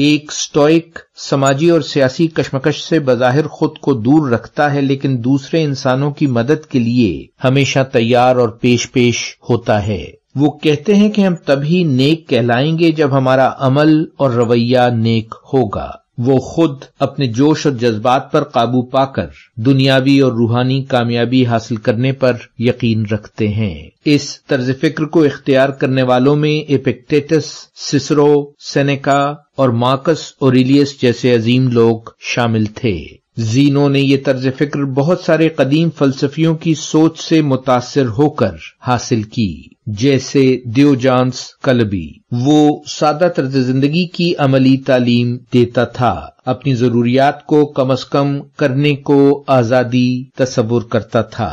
एक स्टोइक समाजी और सियासी कश्मकश से बाहिर खुद को दूर रखता है लेकिन दूसरे इंसानों की मदद के लिए हमेशा तैयार और पेश पेश होता है वो कहते हैं कि हम तभी नेक कहलाएंगे जब हमारा अमल और रवैया नेक होगा वो खुद अपने जोश और जज्बात पर काबू पाकर दुनियावी और रूहानी कामयाबी हासिल करने पर यकीन रखते हैं इस तर्ज फिक्र को इख्तियार करने वालों में एपिक्टेटस सिसरो सेनेका और मार्कस और जैसे अजीम लोग शामिल थे जीनो ने यह तर्ज फिक्र बहुत सारे कदीम फलसफियों की सोच से मुतासर होकर हासिल की जैसे दियोजांस कलबी वो सादा तर्ज जिंदगी की अमली तालीम देता था अपनी जरूरियात को कम अज कम करने को आजादी तस्वुर करता था